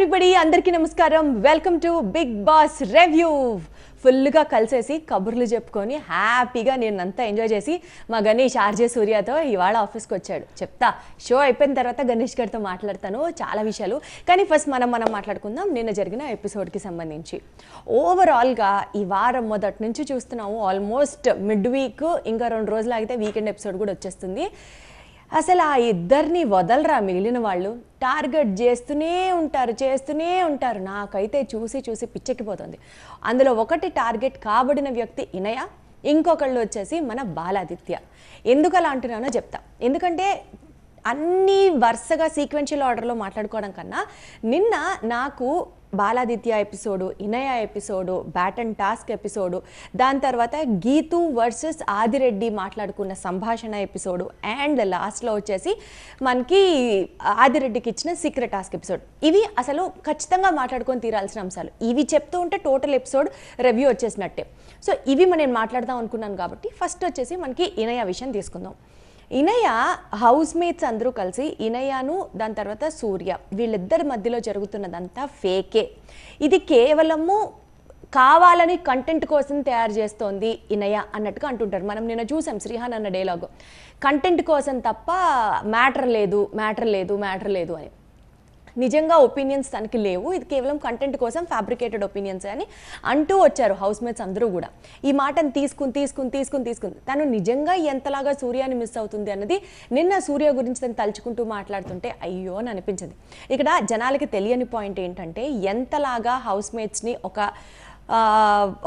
everybody అందరికీ నమస్కారం welcome to Bigg Boss review ఫుల్గా కలిసేసి కబుర్లు చెప్పుకొని హ్యాపీగా నేను అంతా ఎంజాయ్ చేసి మా గణేష్ ఆర్జే సూర్యతో ఇవాళ ఆఫీస్కి వచ్చాడు చెప్తా షో అయిపోయిన తర్వాత గణేష్ గారితో మాట్లాడతాను చాలా విషయాలు కానీ ఫస్ట్ మనం మనం మాట్లాడుకుందాం నిన్న జరిగిన ఎపిసోడ్కి సంబంధించి ఓవరాల్గా ఈ వారం మొదటి నుంచి చూస్తున్నాము ఆల్మోస్ట్ మిడ్ వీక్ ఇంకా రెండు రోజులు ఆగితే వీకెండ్ ఎపిసోడ్ కూడా వచ్చేస్తుంది అసలు ఆ ఇద్దరిని వదలరా మిగిలిన వాళ్ళు టార్గెట్ చేస్తూనే ఉంటారు చేస్తూనే ఉంటారు నాకైతే చూసి చూసి పిచ్చెక్కిపోతుంది అందులో ఒకటి టార్గెట్ కాబడిన వ్యక్తి ఇనయ ఇంకొకళ్ళు వచ్చేసి మన బాలాదిత్య ఎందుకు అలా అంటున్నానో చెప్తా ఎందుకంటే అన్నీ వరుసగా సీక్వెన్షియల్ ఆర్డర్లో మాట్లాడుకోవడం కన్నా నిన్న నాకు Baladitya episode Inaya episode baton task episode దాని తర్వాత గీతు వర్సెస్ ఆదిరెడ్డి మాట్లాడుకున్న సంభాషణ ఎపిసోడు అండ్ లాస్ట్లో వచ్చేసి మనకి ఆదిరెడ్డికి ఇచ్చిన సీక్రెట్ టాస్క్ ఎపిసోడ్ ఇవి అసలు ఖచ్చితంగా మాట్లాడుకొని తీరాల్సిన అంశాలు ఇవి చెప్తూ ఉంటే టోటల్ ఎపిసోడ్ రివ్యూ వచ్చేసినట్టే సో ఇవి మనం మాట్లాడదాం అనుకున్నాను కాబట్టి ఫస్ట్ వచ్చేసి మనకి ఇనయ విషయం తీసుకుందాం ఇనయ హౌస్ మేట్స్ అందరూ కలిసి ఇనయాను దాని తర్వాత సూర్య వీళ్ళిద్దరి మధ్యలో జరుగుతున్నదంతా ఫేకే ఇది కేవలము కావాలని కంటెంట్ కోసం తయారు చేస్తోంది ఇనయ అన్నట్టుగా అంటుంటారు మనం నిన్న చూసాం శ్రీహాన్ అన్న డైలాగు కంటెంట్ కోసం తప్ప మ్యాటర్ లేదు మ్యాటర్ లేదు మ్యాటర్ లేదు అని నిజంగా ఒపీనియన్స్ తనకి లేవు ఇది కేవలం కంటెంట్ కోసం ఫ్యాబ్రికేటెడ్ ఒపీనియన్స్ అని అంటూ వచ్చారు హౌస్ మేట్స్ అందరూ కూడా ఈ మాటను తీసుకుని తీసుకుని తీసుకుని తీసుకుని తను నిజంగా ఎంతలాగా సూర్యాన్ని మిస్ అవుతుంది అన్నది నిన్న సూర్య గురించి తను తలుచుకుంటూ మాట్లాడుతుంటే అయ్యో అని అనిపించింది ఇక్కడ జనాలకి తెలియని పాయింట్ ఏంటంటే ఎంతలాగా హౌస్ మేట్స్ని ఒక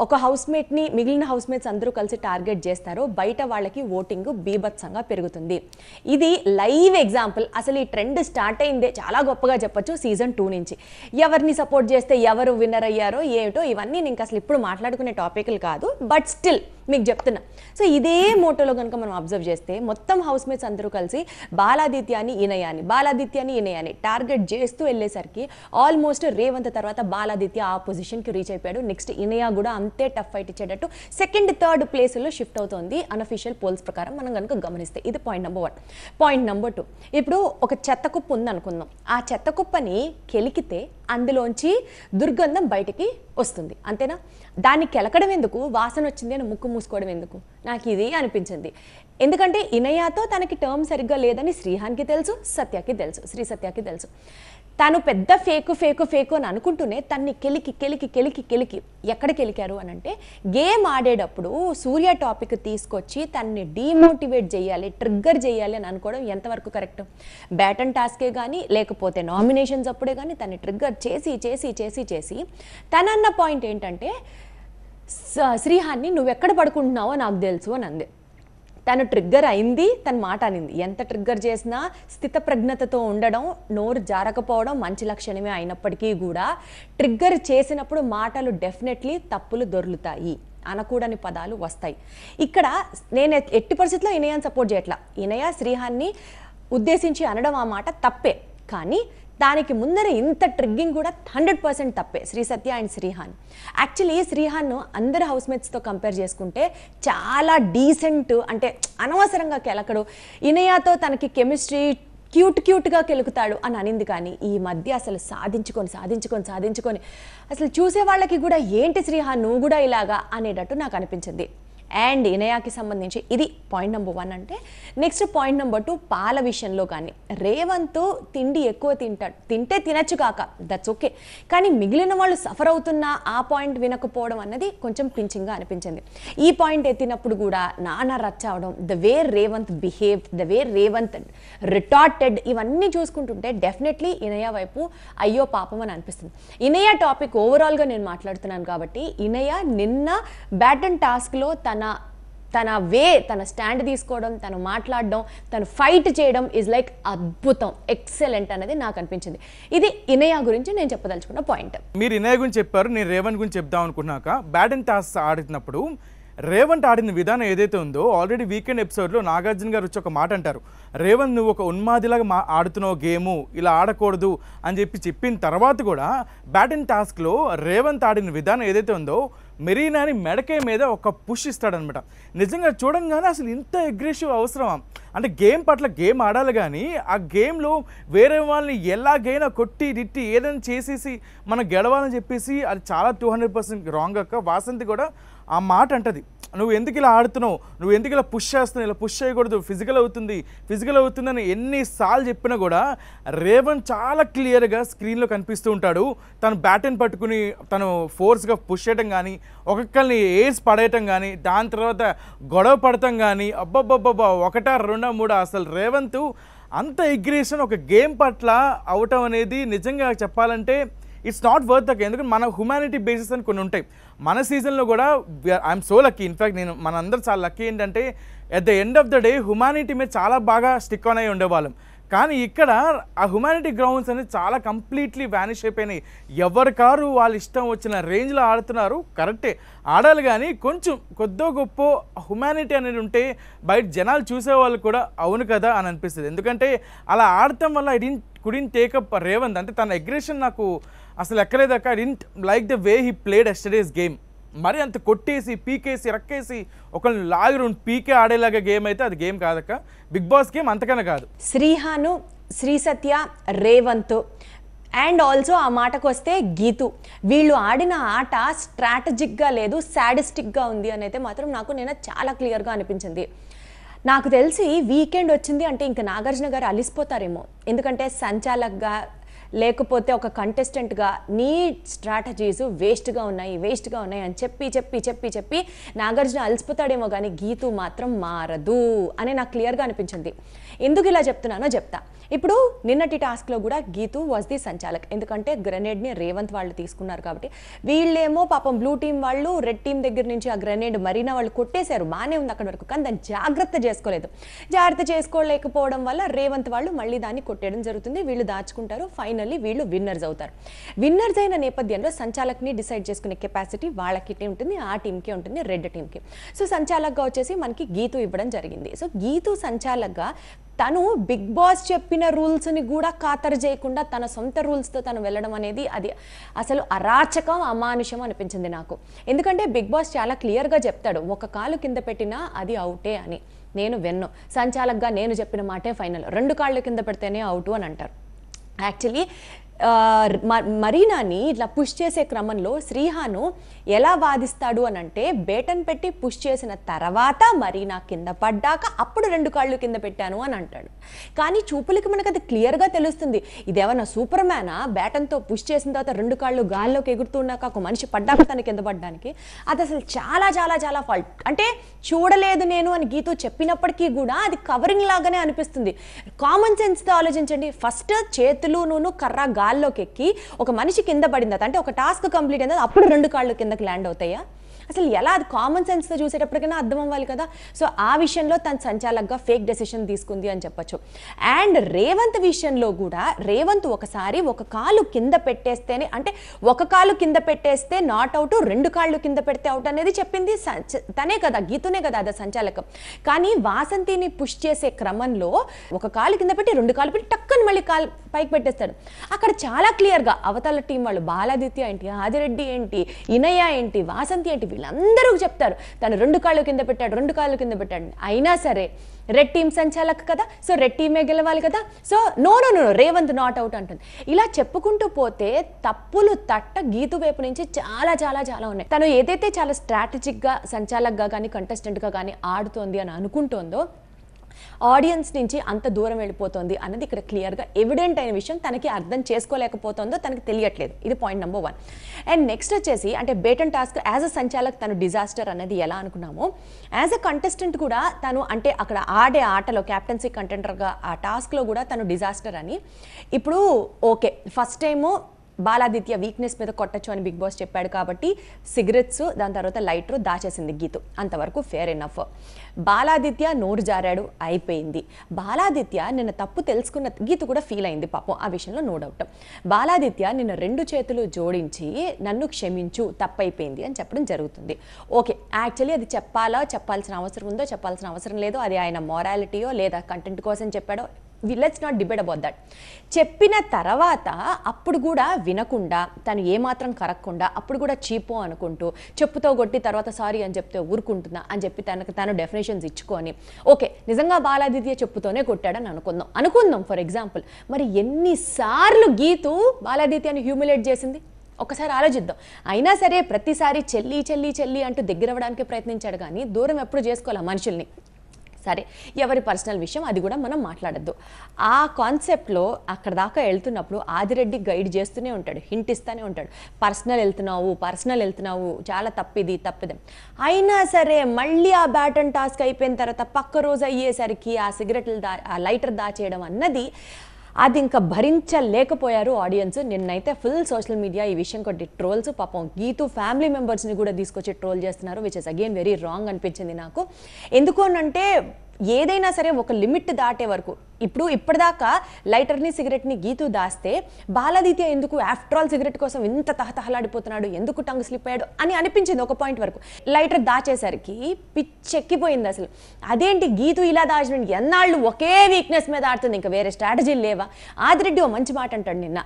ఒక హౌస్ మిగిలిన హౌస్ మేట్స్ అందరూ కలిసి టార్గెట్ చేస్తారో బయట వాళ్ళకి ఓటింగ్ బీభత్సంగా పెరుగుతుంది ఇది లైవ్ ఎగ్జాంపుల్ అసలు ఈ ట్రెండ్ స్టార్ట్ అయిందే చాలా గొప్పగా చెప్పచ్చు సీజన్ టూ నుంచి ఎవరిని సపోర్ట్ చేస్తే ఎవరు విన్నర్ అయ్యారో ఏమిటో ఇవన్నీ నేను అసలు ఇప్పుడు మాట్లాడుకునే టాపిక్లు కాదు బట్ స్టిల్ మీకు చెప్తున్నా సో ఇదే మోటోలో కనుక మనం అబ్జర్వ్ చేస్తే మొత్తం హౌస్ మేట్స్ అందరూ కలిసి బాలాదిత్యాన్ని ఇనయాని బాలాదిత్యాన్ని ఇనయాని టార్గెట్ చేస్తూ వెళ్ళేసరికి ఆల్మోస్ట్ రేవంత్ తర్వాత బాలాదిత్య ఆ పొజిషన్కి రీచ్ అయిపోయాడు నెక్స్ట్ ఇనయా కూడా అంతే టఫ్ ఫైట్ ఇచ్చేటట్టు సెకండ్ థర్డ్ ప్లేస్లో షిఫ్ట్ అవుతుంది అనఫీషియల్ పోల్స్ ప్రకారం మనం కనుక గమనిస్తే ఇది point number one point number two ఇప్పుడు ఒక చెత్త కుప్ప ఉందనుకుందాం ఆ చెత్త కుప్పని కెలికితే అందులోంచి దుర్గంధం బయటికి వస్తుంది అంతేనా దాన్ని కెలకడం ఎందుకు వాసన వచ్చింది అని ముక్కు మూసుకోవడం ఎందుకు నాకు ఇది అనిపించింది ఎందుకంటే ఇనయాతో తనకి టర్మ్ సరిగ్గా లేదని శ్రీహాన్కి తెలుసు సత్యకి తెలుసు శ్రీ సత్యకి తెలుసు తను పెద్ద ఫేకు ఫేకు ఫేకు అని అనుకుంటూనే తన్ని కెలికి కెలికి కెలికి కెలికి ఎక్కడికి కెలికారు అని అంటే గేమ్ ఆడేటప్పుడు సూర్య టాపిక్ తీసుకొచ్చి తన్ని డీమోటివేట్ చేయాలి ట్రిగ్గర్ చేయాలి అని అనుకోవడం ఎంతవరకు కరెక్ట్ బ్యాటన్ టాస్కే కానీ లేకపోతే నామినేషన్స్ అప్పుడే కానీ తన్ని ట్రిగ్గర్ చేసి చేసి చేసి చేసి తనన్న పాయింట్ ఏంటంటే శ్రీహాన్ని నువ్వెక్కడ పడుకుంటున్నావో నాకు తెలుసు అని అంది తను ట్రిగ్గర్ అయింది తన మాట అనింది ఎంత ట్రిగ్గర్ చేసినా స్థితప్రజ్ఞతతో ఉండడం నోరు జారకపోవడం మంచి లక్షణమే అయినప్పటికీ కూడా ట్రిగ్గర్ చేసినప్పుడు మాటలు డెఫినెట్లీ తప్పులు దొర్లుతాయి అనకూడని పదాలు వస్తాయి ఇక్కడ నేను ఎట్టి పరిస్థితుల్లో ఇనయాన్ని సపోర్ట్ చేయట్లా ఇనయ శ్రీహాన్ని ఉద్దేశించి అనడం ఆ మాట తప్పే కానీ దానికి ముందర ఇంత ట్రిగ్గింగ్ కూడా హండ్రెడ్ పర్సెంట్ తప్పే శ్రీ సత్య అండ్ శ్రీహాన్ యాక్చువల్లీ శ్రీహాన్ను అందరు మేట్స్తో కంపేర్ చేసుకుంటే చాలా డీసెంట్ అంటే అనవసరంగా కెలకడు ఇనయాతో తనకి కెమిస్ట్రీ క్యూట్ క్యూట్గా కెలుకుతాడు అని అనింది కానీ ఈ మధ్య అసలు సాధించుకొని సాధించుకొని సాధించుకొని అసలు చూసే వాళ్ళకి కూడా ఏంటి శ్రీహాన్ నువ్వు కూడా ఇలాగా అనేటట్టు నాకు అనిపించింది అండ్ ఇనయాకి సంబంధించి ఇది పాయింట్ నెంబర్ వన్ అంటే నెక్స్ట్ పాయింట్ నెంబర్ టూ పాల విషయంలో కానీ రేవంత్ తిండి ఎక్కువ తింటాడు తింటే తినచ్చు కాక దట్స్ ఓకే కానీ మిగిలిన వాళ్ళు సఫర్ అవుతున్న ఆ పాయింట్ వినకపోవడం అన్నది కొంచెం పించింగ్గా అనిపించింది ఈ పాయింట్ ఎత్తినప్పుడు కూడా నానా రచ్చ అవడం the way Revanth behave the way Revanth retorted ఇవన్నీ చూసుకుంటుంటే డెఫినెట్లీ ఇనయ వైపు అయ్యో పాపం అని అనిపిస్తుంది ఇనయ టాపిక్ ఓవరాల్గా నేను మాట్లాడుతున్నాను కాబట్టి ఇనయ నిన్న బ్యాటన్ టాస్క్లో తన తన వే తన స్టాండ్ తీసుకోవడం తను మాట్లాడడం తను ఫైట్ చేయడం ఈజ్ లైక్ అద్భుతం ఎక్సలెంట్ అనేది నాకు అనిపించింది ఇది ఇనయా గురించి నేను చెప్పదలుచుకున్న పాయింట్ మీరు ఇనయ గురించి చెప్పారు నేను రేవంత్ గురించి చెప్దాం అనుకున్నాక బ్యాటన్ టాస్ ఆడినప్పుడు రేవంత్ ఆడిన విధానం ఏదైతే ఉందో ఆల్రెడీ వీకెండ్ ఎపిసోడ్లో నాగార్జున గారు వచ్చి ఒక మాట అంటారు రేవంత్ నువ్వు ఒక ఉన్మాదిలాగా మా ఆడుతున్నావు గేము ఇలా ఆడకూడదు అని చెప్పి చెప్పిన తర్వాత కూడా బ్యాటింగ్ టాస్క్లో రేవంత్ ఆడిన విధానం ఏదైతే ఉందో మెరీనాని మెడకే మీద ఒక పుష్ ఇస్తాడనమాట నిజంగా చూడంగానే అసలు ఇంత అగ్రెసివ్ అవసరమా అంటే గేమ్ పట్ల గేమ్ ఆడాలి కానీ ఆ గేమ్లో వేరే వాళ్ళని ఎలాగైనా కొట్టి తిట్టి ఏదైనా చేసేసి మనం గెలవాలని చెప్పేసి అది చాలా టూ హండ్రెడ్ పర్సెంట్ రాంగ్ అక్క వాసంతి కూడా ఆ మాట అంటది నువ్వు ఎందుకు ఇలా ఆడుతున్నావు నువ్వు ఎందుకు ఇలా పుష్ చేస్తున్నావు ఇలా పుష్ చేయకూడదు ఫిజికల్ అవుతుంది ఫిజికల్ అవుతుందని ఎన్నిసార్లు చెప్పినా కూడా రేవన్ చాలా క్లియర్గా స్క్రీన్లో కనిపిస్తూ ఉంటాడు తను బ్యాటిన్ పట్టుకుని తను ఫోర్స్గా పుష్ చేయడం కానీ ఒక్కొక్కరిని ఏజ్ పడేయటం కానీ దాని తర్వాత గొడవ పడటం కానీ అబ్బబ్బబ్బబ్బా ఒకటా రెండా మూడా అసలు రేవంత్ అంత ఎగ్రేషన్ ఒక గేమ్ పట్ల అవటం అనేది నిజంగా చెప్పాలంటే ఇట్స్ నాట్ వర్త్ దక్ ఎందుకంటే మన హ్యుమానిటీ బేసిస్ అని కొన్ని ఉంటాయి మన సీజన్లో కూడా ఐఎమ్ సో లక్కీ ఇన్ఫ్యాక్ట్ నేను మనందరూ చాలా లక్కీ ఏంటంటే at the end of the day humanity మీద చాలా బాగా స్టిక్ ఆన్ అయి ఉండేవాళ్ళం కానీ ఇక్కడ ఆ హ్యుమానిటీ గ్రౌండ్స్ అనేది చాలా కంప్లీట్లీ వ్యానిష్ అయిపోయినాయి ఎవరి కారు వాళ్ళు ఇష్టం వచ్చిన రేంజ్లో ఆడుతున్నారు కరెక్టే ఆడాలి కానీ కొంచెం కొద్దో గొప్ప హ్యుమానిటీ అనేది ఉంటే బయట జనాలు చూసేవాళ్ళు కూడా అవును కదా అని అనిపిస్తుంది ఎందుకంటే అలా ఆడటం వల్ల ఇట్ కుడిన్ టేకప్ రేవంత్ అంటే తన అగ్రెషన్ నాకు అసలు ఎక్కలేదక్క didn't like the way he played yesterday's game మరి అంత కొట్టేసి పీకేసి రక్కేసి ఒక లాగి రెండు పీకే ఆడేలాగా గేమ్ అయితే అది గేమ్ కాదక్క బిగ్ బాస్ గేమ్ అంతకన్నా కాదు శ్రీహాను శ్రీ సత్య రేవంత్ అండ్ ఆల్సో ఆ మాటకు వస్తే గీతు వీళ్ళు ఆడిన ఆట స్ట్రాటజిక్గా లేదు సాడిస్టిక్గా ఉంది అని అయితే మాత్రం నాకు నేను చాలా క్లియర్గా అనిపించింది నాకు తెలిసి వీకెండ్ వచ్చింది అంటే ఇంకా నాగార్జున గారు అలిసిపోతారేమో ఎందుకంటే సంచాలక్గా లేకపోతే ఒక కంటెస్టెంట్గా నీ స్ట్రాటజీస్ వేస్ట్గా ఉన్నాయి వేస్ట్గా ఉన్నాయి అని చెప్పి చెప్పి చెప్పి చెప్పి నాగార్జున అలసిపోతాడేమో కానీ గీతు మాత్రం మారదు అని నాకు క్లియర్గా అనిపించింది ఎందుకు ఇలా చెప్తున్నానో చెప్తా ఇప్పుడు నిన్నటి టాస్క్లో కూడా గీతు వాజ్ ది సంచాలక్ ఎందుకంటే గ్రెనేడ్ని రేవంత్ వాళ్ళు తీసుకున్నారు కాబట్టి వీళ్ళేమో పాపం బ్లూ టీం వాళ్ళు రెడ్ టీం దగ్గర నుంచి ఆ గ్రెనేడ్ మరీనా వాళ్ళు కొట్టేశారు బాగానే ఉంది అక్కడ వరకు కానీ దాన్ని జాగ్రత్త చేసుకోలేదు జాగ్రత్త చేసుకోలేకపోవడం వల్ల రేవంత్ వాళ్ళు మళ్ళీ దాన్ని కొట్టేయడం జరుగుతుంది వీళ్ళు దాచుకుంటారు ఫైనల్లీ వీళ్ళు విన్నర్స్ అవుతారు విన్నర్స్ అయిన నేపథ్యంలో సంచాలక్ని డిసైడ్ చేసుకునే కెపాసిటీ వాళ్ళకి ఉంటుంది ఆ టీంకే ఉంటుంది రెడ్ టీంకి సో సంచాలక్గా వచ్చేసి మనకి గీతు ఇవ్వడం జరిగింది సో గీతు సంచాలక్గా తను బిగ్ బాస్ చెప్పిన రూల్స్ని కూడా ఖాతరు చేయకుండా తన సొంత రూల్స్తో తను వెళ్ళడం అనేది అది అసలు అరాచకం అమానుషం అనిపించింది నాకు ఎందుకంటే బిగ్ బాస్ చాలా క్లియర్గా చెప్తాడు ఒక కాలు కింద పెట్టినా అది అవుటే అని నేను విన్ను సంచాలకుగా నేను చెప్పిన మాటే ఫైనల్ రెండు కాళ్ళు కింద పెడితేనే అవుట్ అని అంటారు యాక్చువల్లీ మరీనాని ఇట్లా పుష్ చేసే క్రమంలో శ్రీహాను ఎలా వాదిస్తాడు అని అంటే బేటన్ పెట్టి పుష్ చేసిన తర్వాత మరీనా కింద పడ్డాక అప్పుడు రెండు కాళ్ళు కింద పెట్టాను అని అంటాడు కానీ చూపులకి మనకు అది క్లియర్గా తెలుస్తుంది ఇదేమన్నా సూపర్ మ్యానా బేటన్తో పుష్ చేసిన తర్వాత రెండు కాళ్ళు గాల్లోకి ఎగురుతున్నాక ఒక మనిషి పడ్డాక తన కింద పడ్డానికి అది అసలు చాలా చాలా చాలా ఫాల్ట్ అంటే చూడలేదు నేను అని గీతో చెప్పినప్పటికీ కూడా అది కవరింగ్ లాగానే అనిపిస్తుంది కామన్ సెన్స్తో ఆలోచించండి ఫస్ట్ చేతులు నూను కర్ర గాల్లోకి ఎక్కి ఒక మనిషి కింద పడింది అంటే ఒక టాస్క్ కంప్లీట్ అయింది అప్పుడు రెండు కాళ్ళు కిందకి ల్యాండ్ అవుతాయా అసలు ఎలా అది కామన్ సెన్స్తో చూసేటప్పటికైనా అర్థం అవ్వాలి కదా సో ఆ విషయంలో తను సంచాలకగా ఫేక్ డెసిషన్ తీసుకుంది అని చెప్పొచ్చు అండ్ రేవంత్ విషయంలో కూడా రేవంత్ ఒకసారి ఒక కాలు కింద పెట్టేస్తేనే అంటే ఒక కాలు కింద పెట్టేస్తే నాట్ అవుట్ రెండు కాళ్ళు కింద పెడితే అవుట్ అనేది చెప్పింది తనే కదా గీతనే కదా అది సంచాలకం కానీ వాసంతిని పుష్ చేసే క్రమంలో ఒక కాలు కింద పెట్టి రెండు కాలు పెట్టి టక్కని మళ్ళీ కాలు పైకి పెట్టేస్తాడు అక్కడ చాలా క్లియర్గా అవతల టీం వాళ్ళు బాలాదిత్య ఏంటి ఆదిరెడ్డి ఏంటి ఇనయ ఏంటి వాసంతి ఏంటి వీళ్ళందరూ చెప్తారు తను రెండు కాళ్ళు కింద పెట్టాడు రెండు కాళ్ళు కింద పెట్టాడు అయినా సరే రెడ్ టీమ్ సంచాలక్ కదా సో రెడ్ టీమే గెలవాలి కదా so no no no Revanth not out అంటుంది ఇలా చెప్పుకుంటూ పోతే తప్పులు తట్ట గీతు వైపు నుంచి చాలా చాలా చాలా ఉన్నాయి తను ఏదైతే చాలా స్ట్రాటజిక్గా సంచాలక్గా కానీ కంటెస్టెంట్గా కానీ ఆడుతోంది అని అనుకుంటోందో ఆడియన్స్ నుంచి అంత దూరం వెళ్ళిపోతుంది అన్నది ఇక్కడ క్లియర్గా ఎవిడెంట్ అయిన విషయం తనకి అర్థం చేసుకోలేకపోతుందో తనకి తెలియట్లేదు ఇది point number one and next వచ్చేసి అంటే బేటన్ టాస్క్ యాజ్ అ సంచాలక్ తను డిజాస్టర్ అనేది ఎలా అనుకున్నామో యాజ్ అ కంటెస్టెంట్ కూడా తను అంటే అక్కడ ఆడే ఆటలో క్యాప్టెన్సీ కంటెంటర్గా ఆ టాస్క్లో కూడా తను డిజాస్టర్ అని ఇప్పుడు okay first time Baladitya weakness మీద కొట్టచ్చు అని బిగ్ బాస్ చెప్పాడు కాబట్టి సిగరెట్స్ దాని తర్వాత లైటర్ దాచేసింది గీతు అంతవరకు ఫేర్ ఎనఫ్ బాలాదిత్య నోరు జారాడు అయిపోయింది బాలాదిత్య నిన్న తప్పు తెలుసుకున్న గీతు కూడా ఫీల్ అయింది పాపం ఆ విషయంలో నో డౌట్ బాలాదిత్య నిన్న రెండు చేతులు జోడించి నన్ను క్షమించు తప్పైపోయింది అని చెప్పడం జరుగుతుంది ఓకే యాక్చువల్లీ అది చెప్పాలా చెప్పాల్సిన అవసరం ఉందో చెప్పాల్సిన అవసరం లేదో అది ఆయన మొరాలిటీయో లేదా కంటెంట్ కోసం చెప్పాడో let's not debate about that చెప్పిన తర్వాత అప్పుడు కూడా వినకుండా తను ఏమాత్రం కరగకుండా అప్పుడు కూడా చీపో అనుకుంటూ చెప్పుతో కొట్టి తర్వాత సారీ అని చెప్తే ఊరుకుంటుందా అని చెప్పి తనకు తను డెఫినేషన్స్ ఇచ్చుకొని ఓకే నిజంగా బాలాదిత్య చెప్పుతోనే కొట్టాడని అనుకుందాం అనుకుందాం ఫర్ ఎగ్జాంపుల్ మరి ఎన్నిసార్లు గీతు బాలాదిత్యని హ్యూమిలేట్ చేసింది ఒకసారి ఆలోచిద్దాం అయినా సరే ప్రతిసారి చెల్లి చెల్లి చెల్లి అంటూ దగ్గర ప్రయత్నించాడు కానీ దూరం ఎప్పుడు చేసుకోవాలి మనుషుల్ని సరే ఎవరి పర్సనల్ విషయం అది కూడా మనం మాట్లాడద్దు ఆ కాన్సెప్ట్లో అక్కడ దాకా వెళ్తున్నప్పుడు ఆదిరెడ్డి గైడ్ చేస్తూనే ఉంటాడు హింట్ ఇస్తూనే ఉంటాడు పర్సనల్ వెళ్తున్నావు పర్సనల్ వెళ్తున్నావు చాలా తప్పిది తప్పిది అయినా సరే మళ్ళీ ఆ బ్యాటన్ టాస్క్ అయిపోయిన తర్వాత పక్క రోజు అయ్యేసరికి ఆ సిగరెట్లు దా ఆ లైటర్ దాచేయడం అన్నది అది ఇంకా భరించలేకపోయారు ఆడియన్స్ నిన్నైతే ఫుల్ సోషల్ మీడియా ఈ విషయం కొట్టి ట్రోల్స్ పాపం గీతు ఫ్యామిలీ మెంబర్స్ని కూడా తీసుకొచ్చి ట్రోల్ చేస్తున్నారు which is again very wrong అనిపించింది నాకు ఎందుకు అంటే ఏదైనా సరే ఒక లిమిట్ దాటే వరకు ఇప్పుడు ఇప్పటిదాకా లైటర్ని సిగరెట్ని గీతూ దాస్తే బాలాదిత్య ఎందుకు ఆఫ్టర్ ఆల్ సిగరెట్ కోసం ఇంత తహతహలాడిపోతున్నాడు ఎందుకు టంగ్ స్లిప్ అయ్యాడు అని అనిపించింది ఒక పాయింట్ వరకు లైటర్ దాచేసరికి పిచ్చెక్కిపోయింది అసలు అదేంటి గీతు ఇలా దాచిన ఎన్నాళ్ళు ఒకే వీక్నెస్ మీద ఆడుతుంది ఇంకా వేరే స్ట్రాటజీలు లేవా ఆదిరెడ్డి ఓ మంచి మాట అంటాడు నిన్న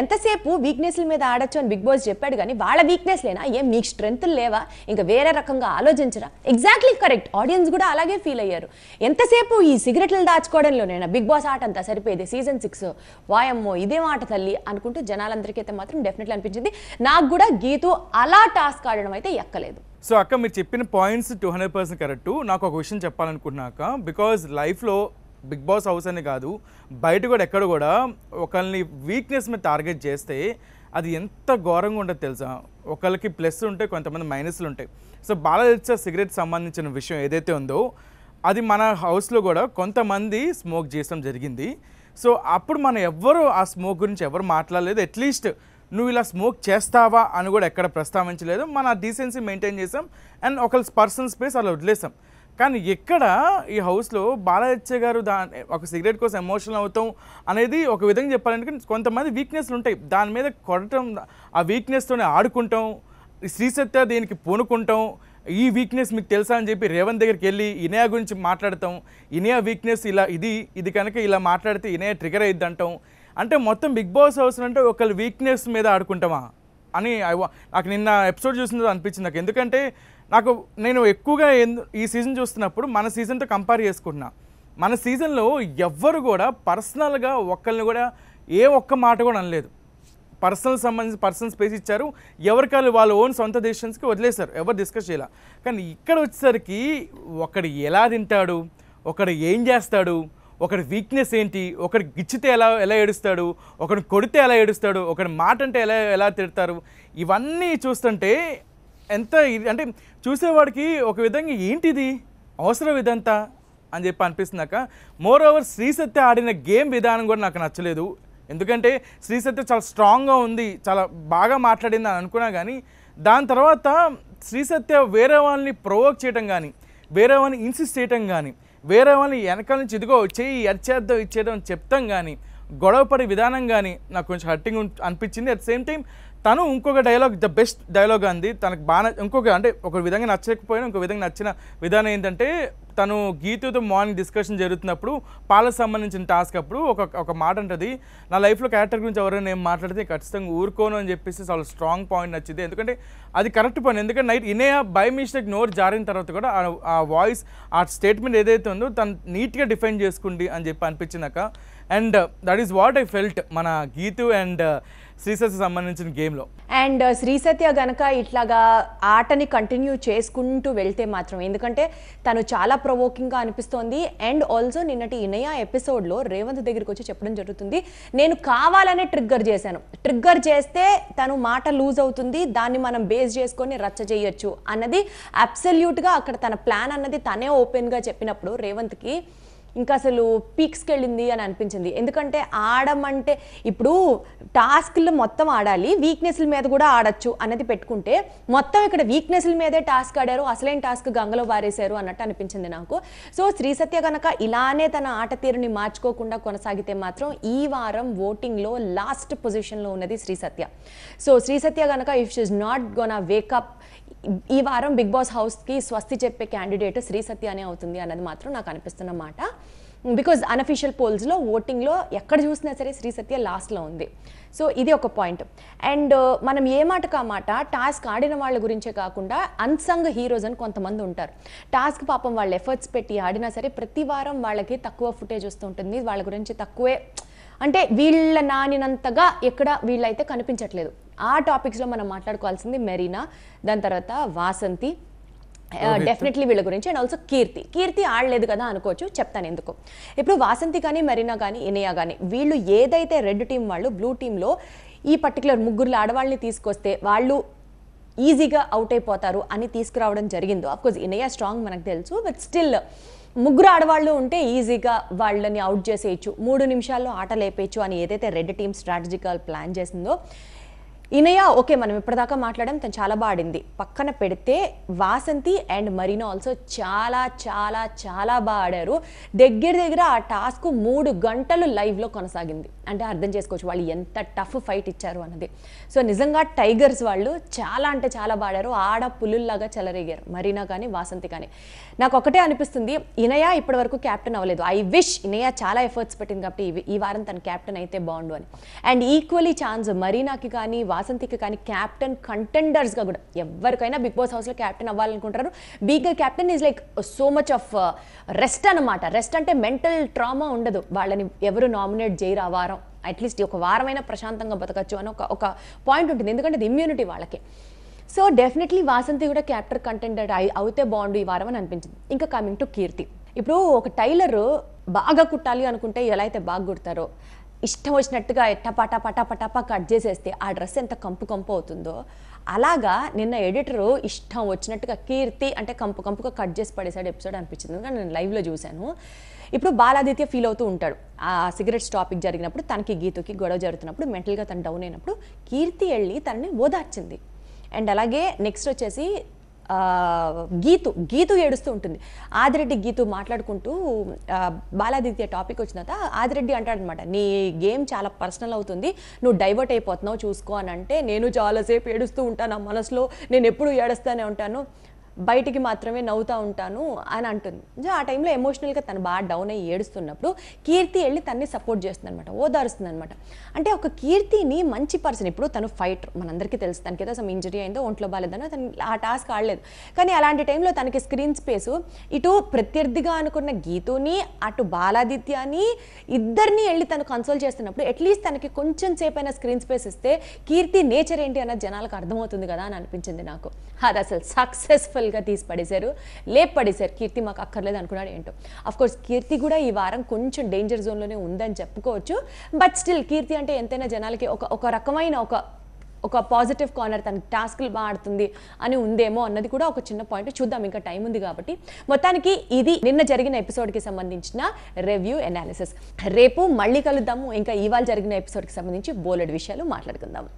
ఎంతసేపు వీక్నెస్ల మీద ఆడొచ్చు అని బిగ్ బాస్ చెప్పాడు కానీ వాళ్ళ వీక్నెస్ లేనా ఏం మీకు స్ట్రెంగ్త్లు లేవా ఇంకా వేరే రకంగా ఆలోచించరా ఎగ్జాక్ట్లీ కరెక్ట్ ఆడియన్స్ కూడా అలాగే ఫీల్ అయ్యారు ఎంతసేపు ఈ సిగరెట్లు నేను బిగ్ బిగ్ బాస్ ఆట అంతా సరిపోయేది సీజన్ సిక్స్ వాయమ్మో ఇదేం ఆట తల్లి అనుకుంటూ జనాలందరికీ అయితే మాత్రం డెఫినెట్లీ అనిపించింది నాకు కూడా గీతు అలా టాస్క్ ఆడడం అయితే ఎక్కలేదు సో అక్క మీరు చెప్పిన points two hundred percent correct నాకు ఒక విషయం చెప్పాలనుకుంటున్నాక బికాస్ లైఫ్లో బిగ్ బాస్ హౌస్ అని కాదు బయట కూడా ఎక్కడ కూడా ఒకరిని వీక్నెస్ మీద టార్గెట్ చేస్తే అది ఎంత ఘోరంగా ఉంటుందో తెలుసా ఒకళ్ళకి ప్లస్ ఉంటాయి కొంతమంది మైనస్లు ఉంటాయి సో బాలలిచ్చ సిగరెట్ సంబంధించిన విషయం ఏదైతే ఉందో అది మన హౌస్లో కూడా కొంతమంది స్మోక్ చేసడం జరిగింది సో అప్పుడు మనం ఎవ్వరు ఆ స్మోక్ గురించి ఎవరు మాట్లాడలేదు అట్లీస్ట్ నువ్వు ఇలా స్మోక్ చేస్తావా అని కూడా ఎక్కడ ప్రస్తావించలేదు మన డీసెన్సీ మెయింటైన్ చేసాం అండ్ ఒక పర్సనల్ స్పేస్ అలా వదిలేసాం కానీ ఎక్కడ ఈ హౌస్లో బాలహత్య గారు దా ఒక సిగరెట్ కోసం ఎమోషనల్ అవుతాం అనేది ఒక విధంగా చెప్పాలంటే కొంతమంది వీక్నెస్లు ఉంటాయి దాని మీద కొట్టడం ఆ వీక్నెస్తోనే ఆడుకుంటాం శ్రీసత్య దీనికి పూనుకుంటాం ఈ వీక్నెస్ మీకు తెలుసా అని చెప్పి రేవంత్ దగ్గరికి వెళ్ళి ఇనయా గురించి మాట్లాడతాం ఇనయా వీక్నెస్ ఇలా ఇది ఇది కనుక ఇలా మాట్లాడితే ఇనయా ట్రిగర్ అయ్యిద్ది అంటాం అంటే మొత్తం బిగ్ బాస్ హౌస్ అంటే ఒకళ్ళ వీక్నెస్ మీద ఆడుకుంటామా అని నాకు నిన్న ఎపిసోడ్ చూసినది అనిపించింది నాకు ఎందుకంటే నాకు నేను ఎక్కువగా ఈ సీజన్ చూస్తున్నప్పుడు మన సీజన్తో కంపేర్ చేసుకుంటున్నా మన సీజన్లో ఎవ్వరు కూడా పర్సనల్గా ఒకళ్ళని కూడా ఏ ఒక్క మాట కూడా అనలేదు పర్సనల్ సంబంధించి పర్సనల్ స్పేస్ ఇచ్చారు ఎవరికాలు వాళ్ళ ఓన్ సొంత డెసిషన్స్కి వదిలేశారు ఎవరు డిస్కస్ చేయాల కానీ ఇక్కడ వచ్చేసరికి ఒకడు ఎలా తింటాడు ఒకడు ఏం చేస్తాడు ఒకడి వీక్నెస్ ఏంటి ఒకడు గిచ్చితే ఎలా ఎలా ఏడుస్తాడు ఒకడు కొడితే ఎలా ఏడుస్తాడు ఒకడి మాట అంటే ఎలా ఎలా తిడతారు ఇవన్నీ చూస్తుంటే ఎంత అంటే చూసేవాడికి ఒక విధంగా ఏంటిది అవసరం ఇదంతా అని చెప్పి అనిపిస్తున్నాక మోర్ ఓవర్ శ్రీసత్య ఆడిన గేమ్ విధానం కూడా నాకు నచ్చలేదు ఎందుకంటే శ్రీసత్య చాలా స్ట్రాంగ్గా ఉంది చాలా బాగా మాట్లాడింది అని అనుకున్నా కానీ దాని తర్వాత శ్రీ సత్య వేరే వాళ్ళని ప్రొవోక్ చేయటం కానీ వేరే వాళ్ళని ఇన్సిస్ట్ చేయటం కానీ వేరే వాళ్ళని వెనకాల నుంచి ఇదిగో చేయి అరిచేద్దాం ఇచ్చేయడం చెప్తాం కానీ గొడవపడే విధానం కానీ నాకు కొంచెం హర్టింగ్ అనిపించింది అట్ సేమ్ టైం తను ఇంకొక డైలాగ్ ద బెస్ట్ డైలాగ్ అంది తనకు బాగా ఇంకొక అంటే ఒక విధంగా నచ్చకపోయినా ఇంకో విధంగా నచ్చిన విధానం ఏంటంటే తను గీతతో మార్నింగ్ డిస్కషన్ జరుగుతున్నప్పుడు పాలకు సంబంధించిన టాస్క్ అప్పుడు ఒక ఒక మాట అంటుంది నా లైఫ్లో క్యారెక్టర్ గురించి ఎవరైనా నేను మాట్లాడితే ఖచ్చితంగా ఊరుకోను అని చెప్పేసి చాలా స్ట్రాంగ్ పాయింట్ నచ్చింది ఎందుకంటే అది కరెక్ట్ పాయింట్ ఎందుకంటే నైట్ ఇనే బై మిస్టేక్ నోరు జారిన తర్వాత కూడా ఆ వాయిస్ ఆ స్టేట్మెంట్ ఏదైతే ఉందో తను నీట్గా డిఫైన్ చేసుకుంది అని చెప్పి అనిపించినాక and that is what I felt మన గీతు అండ్ uh, శ్రీసత్య సంబంధించిన గేమ్లో అండ్ uh, శ్రీసత్య గనక ఇట్లాగా ఆటని కంటిన్యూ చేసుకుంటూ వెళ్తే మాత్రం ఎందుకంటే తను చాలా ప్రవోకింగ్గా అనిపిస్తోంది అండ్ ఆల్సో నిన్నటి ఇనయా ఎపిసోడ్లో రేవంత్ దగ్గరికి వచ్చి చెప్పడం జరుగుతుంది నేను కావాలనే ట్రిగ్గర్ చేశాను ట్రిగ్గర్ చేస్తే తను మాట లూజ్ అవుతుంది దాన్ని మనం బేస్ చేసుకొని రచ్చ చేయొచ్చు అన్నది అబ్సల్యూట్గా అక్కడ తన ప్లాన్ అన్నది తనే ఓపెన్గా చెప్పినప్పుడు రేవంత్కి ఇంకా అసలు పీక్స్కి వెళ్ళింది అని అనిపించింది ఎందుకంటే ఆడమంటే ఇప్పుడు టాస్క్లు మొత్తం ఆడాలి వీక్నెస్ల మీద కూడా ఆడచ్చు అన్నది పెట్టుకుంటే మొత్తం ఇక్కడ వీక్నెస్ల మీదే టాస్క్ ఆడారు అసలేం టాస్క్ గంగలో బారేశారు అన్నట్టు అనిపించింది నాకు సో శ్రీసత్య కనుక ఇలానే తన ఆట తీరుని మార్చుకోకుండా కొనసాగితే మాత్రం ఈ వారం ఓటింగ్లో లాస్ట్ పొజిషన్లో ఉన్నది శ్రీసత్య సో శ్రీసత్య కనుక if she's not gonna wake up ఈ వారం బిగ్ బాస్ హౌస్కి స్వస్తి చెప్పే క్యాండిడేట్ శ్రీ సత్య అనే అవుతుంది అన్నది మాత్రం నాకు అనిపిస్తున్న మాట బికాజ్ అన్అఫీషియల్ పోల్స్లో ఓటింగ్లో ఎక్కడ చూసినా సరే శ్రీ సత్య లాస్ట్లో ఉంది సో ఇది ఒక పాయింట్ అండ్ uh, మనం ఏ మాట కా మాట టాస్క్ ఆడిన వాళ్ళ గురించే కాకుండా అన్సంగ్ హీరోస్ అని కొంతమంది ఉంటారు టాస్క్ పాపం వాళ్ళు ఎఫర్ట్స్ పెట్టి ఆడినా సరే ప్రతి వారం వాళ్ళకి తక్కువ ఫుటేజ్ వస్తూ ఉంటుంది వాళ్ళ గురించి తక్కువే అంటే వీళ్ళ నానినంతగా ఎక్కడ వీళ్ళైతే కనిపించట్లేదు ఆ టాపిక్స్లో మనం మాట్లాడుకోవాల్సింది మెరీనా దాని తర్వాత వాసంతి డెఫినెట్లీ వీళ్ళ గురించి అండ్ ఆల్సో కీర్తి కీర్తి ఆడలేదు కదా అనుకోవచ్చు చెప్తాను ఎందుకు ఇప్పుడు వాసంతి కానీ మరీనా కానీ ఇనయా కానీ వీళ్ళు ఏదైతే రెడ్ టీం వాళ్ళు బ్లూ టీంలో ఈ పర్టికులర్ ముగ్గురు ఆడవాళ్ళని తీసుకొస్తే వాళ్ళు ఈజీగా అవుట్ అయిపోతారు అని తీసుకురావడం జరిగిందో అఫ్కోర్స్ ఇనియా స్ట్రాంగ్ మనకు తెలుసు బట్ స్టిల్ ముగ్గురు ఆడవాళ్ళు ఉంటే ఈజీగా వాళ్ళని అవుట్ చేసేయచ్చు మూడు నిమిషాల్లో ఆట లేపేయచ్చు అని ఏదైతే రెడ్ టీం స్ట్రాటజికల్ ప్లాన్ చేసిందో ఇనయ ఓకే మనం ఇప్పటిదాకా మాట్లాడడం తను చాలా బాడింది పక్కన పెడితే వాసంతి అండ్ మరీనా ఆల్సో చాలా చాలా చాలా బాగా ఆడారు దగ్గర దగ్గర ఆ టాస్క్ మూడు గంటలు లైవ్లో కొనసాగింది అంటే అర్థం చేసుకోవచ్చు వాళ్ళు ఎంత టఫ్ ఫైట్ ఇచ్చారు అన్నది సో నిజంగా టైగర్స్ వాళ్ళు చాలా అంటే చాలా బాడారు ఆడ పులుల్లాగా చెలరేగారు మరీనా కానీ వాసంతి కానీ నాకు ఒకటే అనిపిస్తుంది ఇనయ ఇప్పటి వరకు క్యాప్టెన్ అవ్వలేదు ఐ విష్ ఇనయ చాలా ఎఫర్ట్స్ పెట్టింది కాబట్టి ఈ వారం తను క్యాప్టెన్ అయితే బాగుండు అని అండ్ ఈక్వలీ ఛాన్స్ మరీనాకి కానీ వాసంతికి కానీ క్యాప్టెన్ కంటెండర్స్గా కూడా ఎవరికైనా బిగ్ బాస్ హౌస్లో క్యాప్టెన్ అవ్వాలనుకుంటారు Bigg captain is like so much of rest అనమాట రెస్ట్ అంటే మెంటల్ ట్రామా ఉండదు వాళ్ళని ఎవరు నామినేట్ చేయరు ఆ వారం అట్లీస్ట్ ఒక వారమైనా ప్రశాంతంగా బతకచ్చు అని ఒక ఒక పాయింట్ ఉంటుంది ఎందుకంటే ఇది ఇమ్యూనిటీ వాళ్ళకి సో డెఫినెట్లీ వాసంతి కూడా క్యాప్టర్ అయి అవుతే బాగుండు ఈ వారం అని అనిపించింది ఇంకా కమింగ్ టు కీర్తి ఇప్పుడు ఒక టైలర్ బాగా కుట్టాలి అనుకుంటే ఎలా అయితే బాగా కుడతారో ఇష్టం వచ్చినట్టుగా పటా పటాపటాపా కట్ చేసేస్తే ఆ డ్రెస్ ఎంత కంపు కంపు అవుతుందో అలాగా నిన్న ఎడిటరు ఇష్టం వచ్చినట్టుగా కీర్తి అంటే కంపు కంపుగా కట్ చేసి పడేసాడు ఎపిసోడ్ అనిపించింది ఎందుకంటే నేను లైవ్లో చూశాను ఇప్పుడు బాలాదిత్య ఫీల్ అవుతూ ఉంటాడు ఆ సిగరెట్స్ టాపిక్ జరిగినప్పుడు తనకి గీతకి గొడవ జరుగుతున్నప్పుడు మెంటల్గా తను డౌన్ అయినప్పుడు కీర్తి వెళ్ళి తనని ఓదార్చింది అండ్ అలాగే నెక్స్ట్ వచ్చేసి గీతు గీతు ఏడుస్తూ ఉంటుంది ఆదిరెడ్డి గీతు మాట్లాడుకుంటూ బాలాదిత్య టాపిక్ వచ్చిన తర్వాత ఆదిరెడ్డి అంటాడనమాట నీ గేమ్ చాలా పర్సనల్ అవుతుంది నువ్వు డైవర్ట్ అయిపోతున్నావు చూసుకో అని అంటే నేను చాలాసేపు ఏడుస్తూ ఉంటాను నా మనసులో నేను ఎప్పుడు ఏడుస్తూనే ఉంటాను బయటికి మాత్రమే నవ్వుతూ ఉంటాను అని అంటుంది ఆ టైంలో ఎమోషనల్గా తను బాగా డౌన్ అయ్యి ఏడుస్తున్నప్పుడు కీర్తి వెళ్ళి తన్ని సపోర్ట్ చేస్తుంది అనమాట ఓదారుస్తుంది అనమాట అంటే ఒక కీర్తిని మంచి పర్సన్ ఇప్పుడు తను ఫైటర్ మనందరికీ తెలుసు తనకి ఏదో అసలు ఇంజరీ అయిందో ఒంట్లో బాగాలేదనో తను ఆ టాస్క్ ఆడలేదు కానీ అలాంటి టైంలో తనకి స్క్రీన్ స్పేసు ఇటు ప్రత్యర్థిగా అనుకున్న గీతుని అటు బాలాదిత్యాని ఇద్దరిని వెళ్ళి తను కన్సోల్ చేస్తున్నప్పుడు అట్లీస్ట్ తనకి కొంచెం అయినా స్క్రీన్ స్పేస్ ఇస్తే కీర్తి నేచర్ ఏంటి అన్నది జనాలకు అర్థమవుతుంది కదా అని అనిపించింది నాకు అది అసలు సక్సెస్ఫుల్ గా తీసి పడేశారు లేపు పడేశారు కీర్తి మాకు అక్కర్లేదు అనుకున్నాడు ఏంటో కోర్స్ కీర్తి కూడా ఈ వారం కొంచెం డేంజర్ జోన్లోనే ఉందని చెప్పుకోవచ్చు బట్ స్టిల్ కీర్తి అంటే ఎంతైనా జనాలకి ఒక ఒక రకమైన ఒక ఒక పాజిటివ్ కార్నర్ తన టాస్క్లు బాగా అని ఉందేమో అన్నది కూడా ఒక చిన్న పాయింట్ చూద్దాం ఇంకా టైం ఉంది కాబట్టి మొత్తానికి ఇది నిన్న జరిగిన ఎపిసోడ్కి సంబంధించిన రివ్యూ ఎనాలిసిస్ రేపు మళ్ళీ కలుద్దాము ఇంకా ఇవాళ జరిగిన ఎపిసోడ్కి సంబంధించి బోలెడ్ విషయాలు మాట్లాడుకుందాం